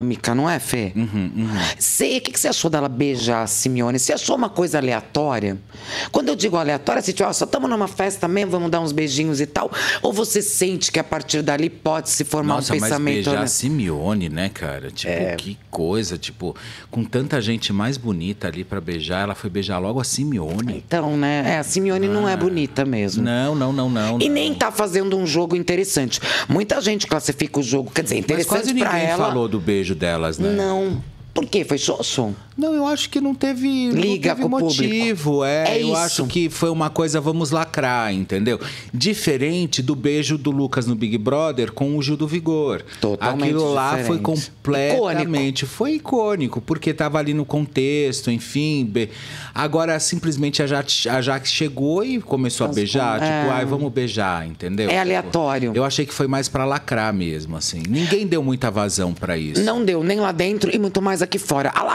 dinâmica, não é, Fê? Uhum, uhum. o que, que você achou dela beijar a Simeone? Você achou uma coisa aleatória? Quando eu digo aleatória, você assim, tipo, só estamos numa festa mesmo, vamos dar uns beijinhos e tal? Ou você sente que a partir dali pode se formar Nossa, um pensamento... Nossa, mas beijar né? a Simeone, né, cara? Tipo, é. que coisa, tipo, com tanta gente mais bonita ali para beijar, ela foi beijar logo a Simeone. Então, né? É, a Simeone ah. não é ah. bonita mesmo. Não, não, não, não. E não. nem tá fazendo um jogo interessante. Muita gente classifica o jogo, quer dizer, interessante mas quase ninguém ela... falou do beijo desejo delas, né? Não. Por quê? Foi só som. Não, eu acho que não teve, Liga não teve motivo. Público. É, é eu isso. acho que foi uma coisa, vamos lacrar, entendeu? Diferente do beijo do Lucas no Big Brother com o Gil do Vigor. Totalmente Aquilo lá diferente. foi completamente. Icônico. Foi icônico, porque estava ali no contexto, enfim. Agora, simplesmente a Jaque, a Jaque chegou e começou Mas, a beijar. É... Tipo, ai, vamos beijar, entendeu? É tipo, aleatório. Eu achei que foi mais para lacrar mesmo, assim. Ninguém deu muita vazão para isso. Não deu, nem lá dentro e muito mais aqui fora. A